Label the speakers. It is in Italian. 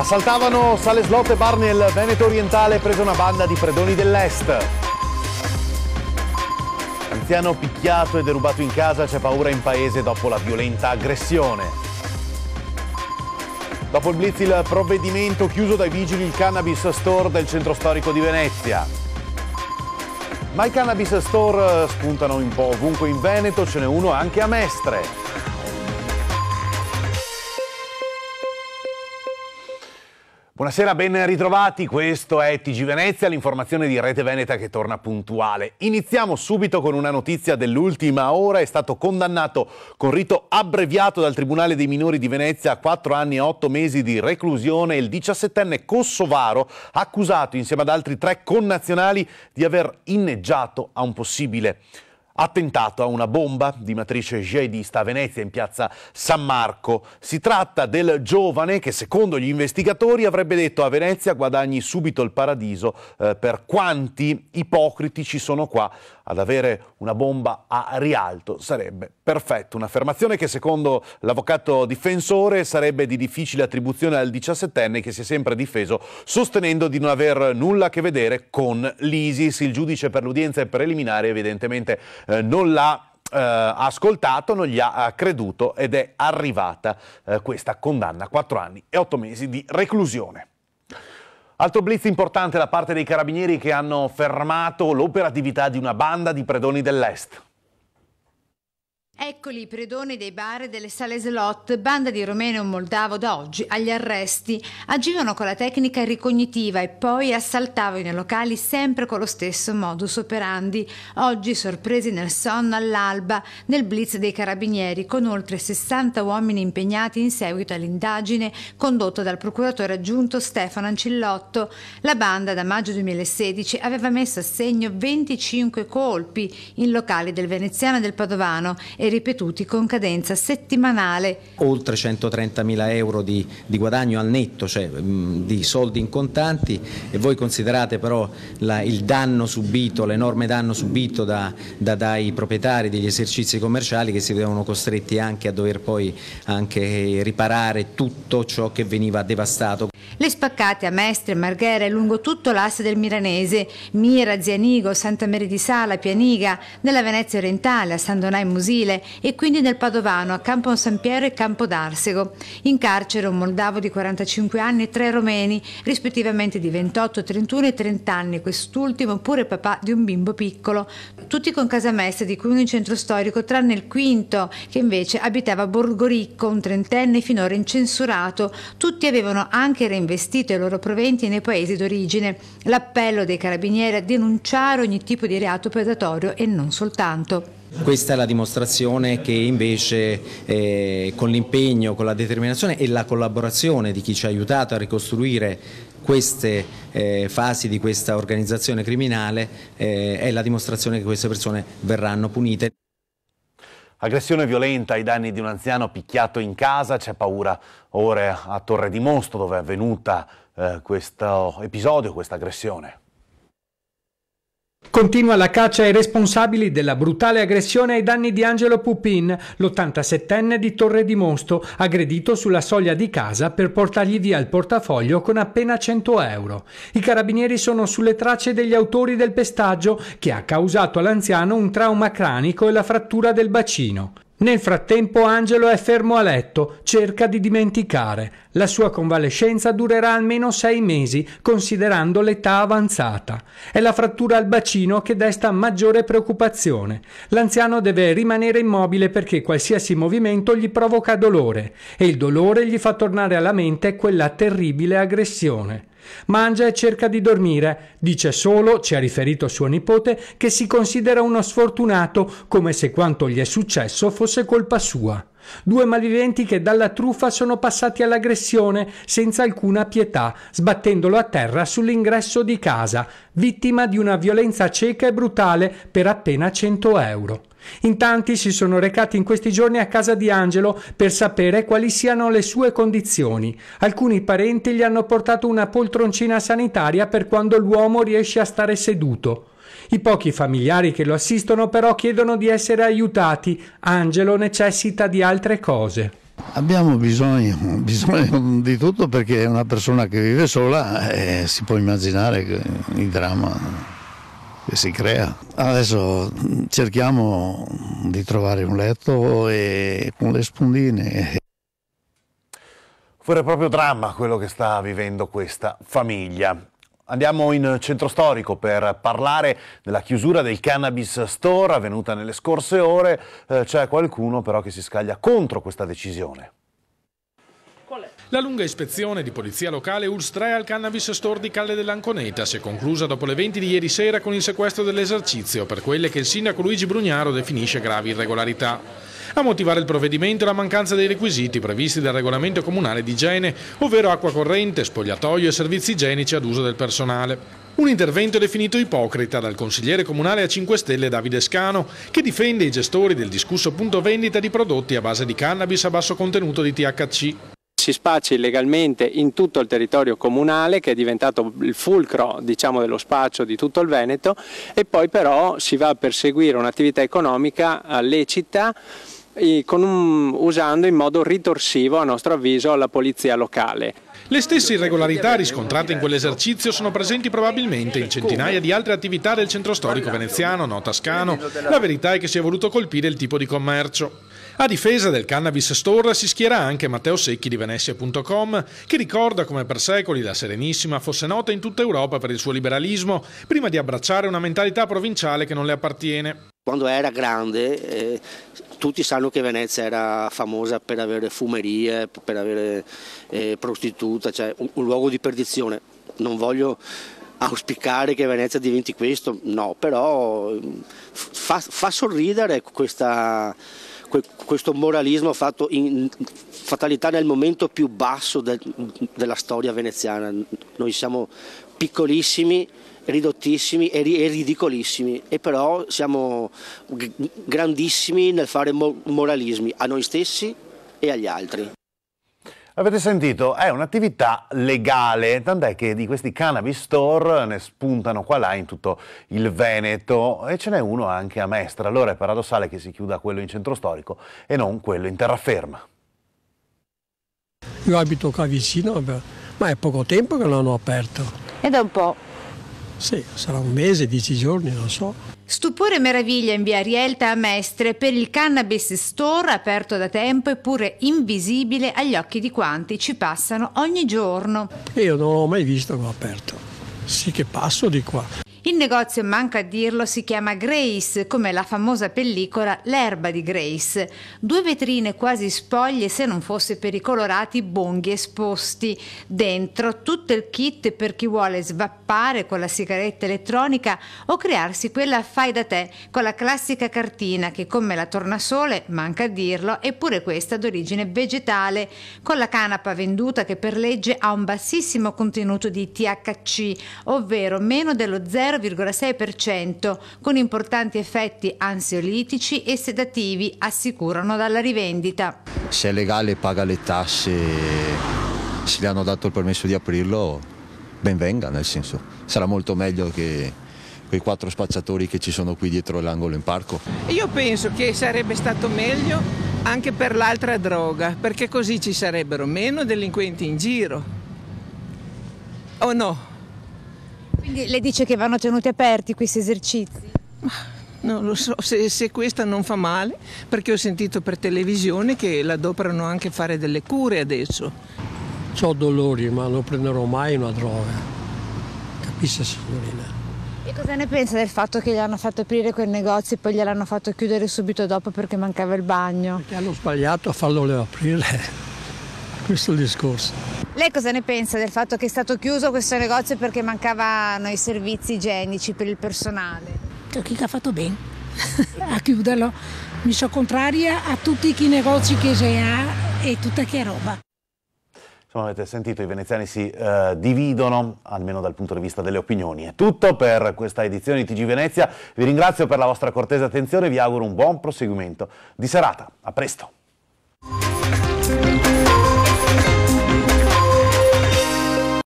Speaker 1: Assaltavano sale slot e bar nel Veneto orientale presa una banda di predoni dell'Est. Anziano picchiato e derubato in casa c'è paura in paese dopo la violenta aggressione. Dopo il blitz il provvedimento chiuso dai vigili il cannabis store del centro storico di Venezia. Ma i cannabis store spuntano un po' ovunque in Veneto, ce n'è uno anche a Mestre. Buonasera, ben ritrovati. Questo è TG Venezia, l'informazione di Rete Veneta che torna puntuale. Iniziamo subito con una notizia dell'ultima ora. È stato condannato con rito abbreviato dal Tribunale dei Minori di Venezia a 4 anni e 8 mesi di reclusione il 17enne kosovaro accusato insieme ad altri tre connazionali di aver inneggiato a un possibile attentato a una bomba di matrice jihadista a Venezia in piazza San Marco. Si tratta del giovane che secondo gli investigatori avrebbe detto a Venezia guadagni subito il paradiso eh, per quanti ipocriti ci sono qua ad avere una bomba a rialto sarebbe perfetto. Un'affermazione che secondo l'avvocato difensore sarebbe di difficile attribuzione al 17enne che si è sempre difeso sostenendo di non aver nulla a che vedere con l'ISIS. Il giudice per l'udienza preliminare evidentemente eh, non l'ha eh, ascoltato, non gli ha creduto ed è arrivata eh, questa condanna, Quattro anni e otto mesi di reclusione. Altro blitz importante da parte dei carabinieri che hanno fermato l'operatività di una banda di predoni dell'Est.
Speaker 2: Eccoli i predoni dei bar e delle sale slot, banda di romeno e moldavo da oggi agli arresti. Agivano con la tecnica ricognitiva e poi assaltavano i locali sempre con lo stesso modus operandi. Oggi sorpresi nel sonno all'alba, nel blitz dei carabinieri, con oltre 60 uomini impegnati in seguito all'indagine condotta dal procuratore aggiunto Stefano Ancillotto. La banda da maggio 2016 aveva messo a segno 25 colpi in locali del veneziano e del padovano e ripetuti con cadenza settimanale.
Speaker 3: Oltre 130.000 euro di, di, guadagno al netto, cioè mh, mm, di soldi in contanti e voi considerate però la, il danno subito, l'enorme danno subito da, da, dai proprietari degli esercizi commerciali che si vedevano costretti anche a dover poi anche riparare tutto ciò che veniva devastato
Speaker 2: le spaccate a Mestre, Marghera e lungo tutto l'asse del Milanese, Mira, Zianigo, Santa Maria di Sala, Pianiga, nella Venezia orientale, a San Donai Musile e quindi nel Padovano, a Campo San Piero e Campo d'Arsego. In carcere un moldavo di 45 anni e tre romeni, rispettivamente di 28, 31 e 30 anni, quest'ultimo pure papà di un bimbo piccolo, tutti con casa Mestre, di cui uno in centro storico, tranne il quinto, che invece abitava a Borgoricco, un trentenne finora incensurato. Tutti avevano anche reinventato investito i loro proventi nei paesi d'origine. L'appello dei carabinieri a denunciare ogni tipo di reato predatorio e non soltanto.
Speaker 3: Questa è la dimostrazione che invece eh, con l'impegno, con la determinazione e la collaborazione di chi ci ha aiutato a ricostruire queste eh, fasi di questa organizzazione criminale eh, è la dimostrazione che queste persone verranno punite.
Speaker 1: Aggressione violenta ai danni di un anziano picchiato in casa, c'è paura ora a Torre di Mosto dove è avvenuta eh, questo episodio, questa aggressione.
Speaker 3: Continua la caccia ai responsabili della brutale aggressione ai danni di Angelo Pupin, l'87enne di Torre di Mosto, aggredito sulla soglia di casa per portargli via il portafoglio con appena 100 euro. I carabinieri sono sulle tracce degli autori del pestaggio che ha causato all'anziano un trauma cranico e la frattura del bacino. Nel frattempo Angelo è fermo a letto, cerca di dimenticare. La sua convalescenza durerà almeno sei mesi, considerando l'età avanzata. È la frattura al bacino che desta maggiore preoccupazione. L'anziano deve rimanere immobile perché qualsiasi movimento gli provoca dolore e il dolore gli fa tornare alla mente quella terribile aggressione. Mangia e cerca di dormire. Dice solo, ci ha riferito suo nipote, che si considera uno sfortunato, come se quanto gli è successo fosse colpa sua. Due malviventi che dalla truffa sono passati all'aggressione senza alcuna pietà, sbattendolo a terra sull'ingresso di casa, vittima di una violenza cieca e brutale per appena 100 euro. In tanti si sono recati in questi giorni a casa di Angelo per sapere quali siano le sue condizioni. Alcuni parenti gli hanno portato una poltroncina sanitaria per quando l'uomo riesce a stare seduto. I pochi familiari che lo assistono però chiedono di essere aiutati. Angelo necessita di altre cose.
Speaker 1: Abbiamo bisogno, bisogno, di tutto perché una persona che vive sola eh, si può immaginare il dramma che si crea. Adesso mm, cerchiamo di trovare un letto e, con le spondine. Fuori proprio dramma quello che sta vivendo questa famiglia. Andiamo in centro storico per parlare della chiusura del cannabis store avvenuta nelle scorse ore. Eh, c'è qualcuno però che si scaglia contro questa decisione.
Speaker 4: La lunga ispezione di polizia locale ULS 3 al cannabis store di Calle dell'Anconeta si è conclusa dopo le 20 di ieri sera con il sequestro dell'esercizio per quelle che il sindaco Luigi Brugnaro definisce gravi irregolarità. A motivare il provvedimento la mancanza dei requisiti previsti dal regolamento comunale di igiene, ovvero acqua corrente, spogliatoio e servizi igienici ad uso del personale. Un intervento definito ipocrita dal consigliere comunale a 5 Stelle Davide Scano, che difende i gestori del discusso punto vendita di prodotti a
Speaker 3: base di cannabis a basso contenuto di THC si spaccia illegalmente in tutto il territorio comunale che è diventato il fulcro diciamo, dello spaccio di tutto il Veneto e poi però si va a perseguire un'attività economica lecita eh, un, usando in modo ritorsivo a nostro avviso la polizia locale.
Speaker 4: Le stesse irregolarità riscontrate in quell'esercizio sono presenti probabilmente in centinaia di altre attività del centro storico veneziano, no toscano. La verità è che si è voluto colpire il tipo di commercio. A difesa del cannabis store si schiera anche Matteo Secchi di Venezia.com, che ricorda come per secoli la Serenissima fosse nota in tutta Europa per il suo liberalismo, prima di abbracciare una mentalità provinciale che non le appartiene.
Speaker 3: Quando era grande, eh, tutti sanno che Venezia era famosa per avere fumerie, per avere eh, prostituta, cioè un, un luogo di perdizione. Non voglio auspicare che Venezia diventi questo, no, però mm, fa, fa sorridere questa, questo moralismo fatto in fatalità nel momento più basso de, della storia veneziana. Noi siamo piccolissimi, ridottissimi e, e ridicolissimi, e però siamo grandissimi nel fare moralismi a noi stessi e agli altri.
Speaker 1: Avete sentito? È un'attività legale, tant'è che di questi cannabis store ne spuntano qua là in tutto il Veneto e ce n'è uno anche a Mestra. Allora è paradossale che si chiuda quello in centro storico e non quello in terraferma.
Speaker 3: Io abito qua vicino, ma è poco tempo che l'hanno aperto. Ed è un po'. Sì, sarà un mese, dieci giorni, non so.
Speaker 2: Stupore e meraviglia in via Rielta a Mestre per il cannabis store aperto da tempo eppure invisibile agli occhi di quanti ci passano ogni giorno.
Speaker 3: Io non l'ho mai visto qua aperto. Sì che passo di qua.
Speaker 2: Il negozio, manca a dirlo, si chiama Grace, come la famosa pellicola L'erba di Grace. Due vetrine quasi spoglie se non fosse per i colorati bonghi esposti. Dentro tutto il kit per chi vuole svappare con la sigaretta elettronica o crearsi quella fai da te con la classica cartina che come la tornasole, manca a dirlo, è pure questa d'origine vegetale, con la canapa venduta che per legge ha un bassissimo contenuto di THC, ovvero meno dello 0,5%. 0,6% con importanti effetti ansiolitici e sedativi assicurano dalla rivendita.
Speaker 1: Se è legale paga le tasse, se gli hanno dato il permesso di aprirlo, ben venga nel senso, sarà molto meglio che quei quattro spacciatori che ci sono qui dietro l'angolo in parco?
Speaker 3: Io penso che sarebbe stato meglio anche per l'altra droga, perché così ci sarebbero meno delinquenti in giro. O no?
Speaker 2: Le dice che vanno tenuti aperti questi esercizi?
Speaker 3: Non lo so se, se, questa non fa male, perché ho sentito per televisione che l'adoperano anche a fare delle cure adesso. Ho dolori, ma non prenderò mai una droga. Capisce, signorina?
Speaker 2: E cosa ne pensa del fatto che gli hanno fatto aprire quel negozio e poi gliel'hanno fatto chiudere subito dopo perché mancava il bagno? Perché hanno
Speaker 3: sbagliato a farlo aprire. Questo è il discorso.
Speaker 2: Lei cosa ne pensa del fatto che è stato chiuso questo negozio perché mancavano i servizi igienici per il personale? Chi ha fatto bene a chiuderlo. Mi sono contraria a tutti i negozi che si ha e tutta che roba.
Speaker 1: Insomma, avete sentito, i veneziani si eh, dividono, almeno dal punto di vista delle opinioni. È tutto per questa edizione di TG Venezia. Vi ringrazio per la vostra cortese attenzione e vi auguro un buon proseguimento di serata. A presto!